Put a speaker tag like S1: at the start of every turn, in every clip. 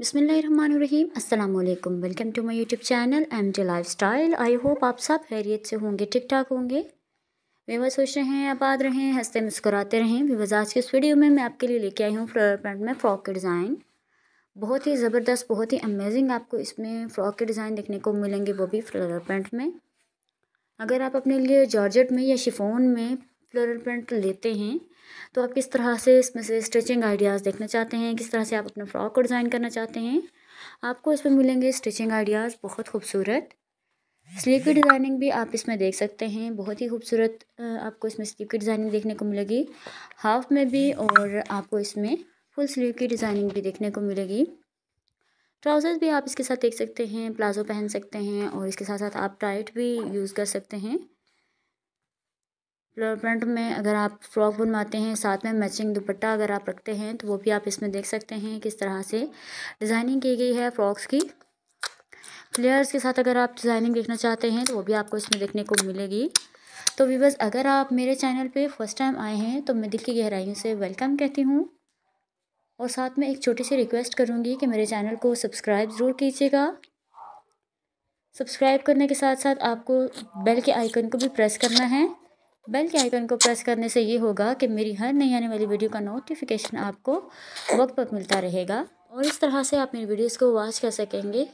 S1: बसमीम अल्लाम welcome to my YouTube channel M T lifestyle I hope आप सब खैरियत से होंगे ठीक ठाक होंगे व्यवर्स सोच रहे हैं आबाद रहें हंसते मुस्कुराते रहें व्यवर्स आज के इस वीडियो में मैं आपके लिए लेके आई हूँ फ्लोर पैंट में फ्रॉक के डिज़ाइन बहुत ही ज़बरदस्त बहुत ही अमेजिंग आपको इसमें फ़्रॉक के डिज़ाइन देखने को मिलेंगे वो भी फ्लोर पैंट में अगर आप अपने लिए जॉर्जट में या शिफोन में फ्लोरल प्रिंट लेते हैं तो आप किस तरह से इसमें से स्टिचिंग आइडियाज़ देखना चाहते हैं किस तरह से आप अपना फ्रॉक को डिज़ाइन करना चाहते हैं आपको इसमें मिलेंगे स्टिचिंग आइडियाज़ बहुत खूबसूरत स्लीव की डिज़ाइनिंग भी आप इसमें देख सकते हैं बहुत ही खूबसूरत आपको इसमें स्लीव की डिज़ाइनिंग देखने को मिलेगी हाफ में भी और आपको इसमें फुल स्लीव की डिज़ाइनिंग भी देखने को मिलेगी ट्राउज़र्स भी आप इसके साथ देख सकते हैं प्लाजो पहन सकते हैं और इसके साथ साथ आप टाइट भी यूज़ कर सकते हैं फ्लोर प्रिंट में अगर आप फ्रॉक बनवाते हैं साथ में मैचिंग दुपट्टा अगर आप रखते हैं तो वो भी आप इसमें देख सकते हैं किस तरह से डिज़ाइनिंग की गई है फ्रॉक्स की फ्लेयर्स के साथ अगर आप डिज़ाइनिंग देखना चाहते हैं तो वो भी आपको इसमें देखने को मिलेगी तो वीवर्स अगर आप मेरे चैनल पे फर्स्ट टाइम आए हैं तो मैं दिल की गहराइयों से वेलकम कहती हूँ और साथ में एक छोटी सी रिक्वेस्ट करूँगी कि मेरे चैनल को सब्सक्राइब ज़रूर कीजिएगा सब्सक्राइब करने के साथ साथ आपको बेल के आइकन को भी प्रेस करना है बेल के आइकन को प्रेस करने से ये होगा कि मेरी हर नई आने वाली वीडियो का नोटिफिकेशन आपको वक्त पर मिलता रहेगा और इस तरह से आप मेरी वीडियोस को वॉच कर सकेंगे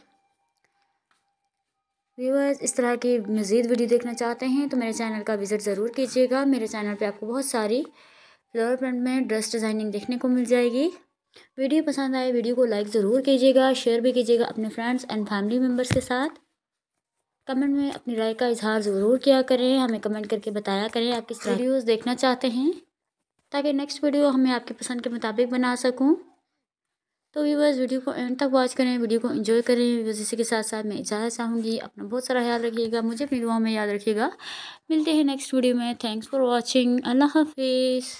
S1: व्यूअर्स इस तरह की मज़ीद वीडियो देखना चाहते हैं तो मेरे चैनल का विज़िट ज़रूर कीजिएगा मेरे चैनल पे आपको बहुत सारी फ्लोर प्रिंट में ड्रेस डिज़ाइनिंग देखने को मिल जाएगी वीडियो पसंद आए वीडियो को लाइक ज़रूर कीजिएगा शेयर भी कीजिएगा अपने फ्रेंड्स एंड फैमिली मेम्बर्स के साथ कमेंट में अपनी राय का इजहार ज़रूर किया करें हमें कमेंट करके बताया करें आप किस वीडियोज़ देखना चाहते हैं ताकि नेक्स्ट वीडियो हमें आपकी पसंद के मुताबिक बना सकूँ तो व्यूवर्स वीडियो को एंड तक वॉच करें वीडियो को एंजॉय करें व्यूवर्स इसी के साथ साथ मैं इजाज़त चाहूँगी अपना बहुत सारा ख्याल रखिएगा मुझे अपनी दुआओं में याद रखिएगा मिलते हैं नेक्स्ट वीडियो में थैंक्स फॉर वॉचिंग अल्लाह हाफिज़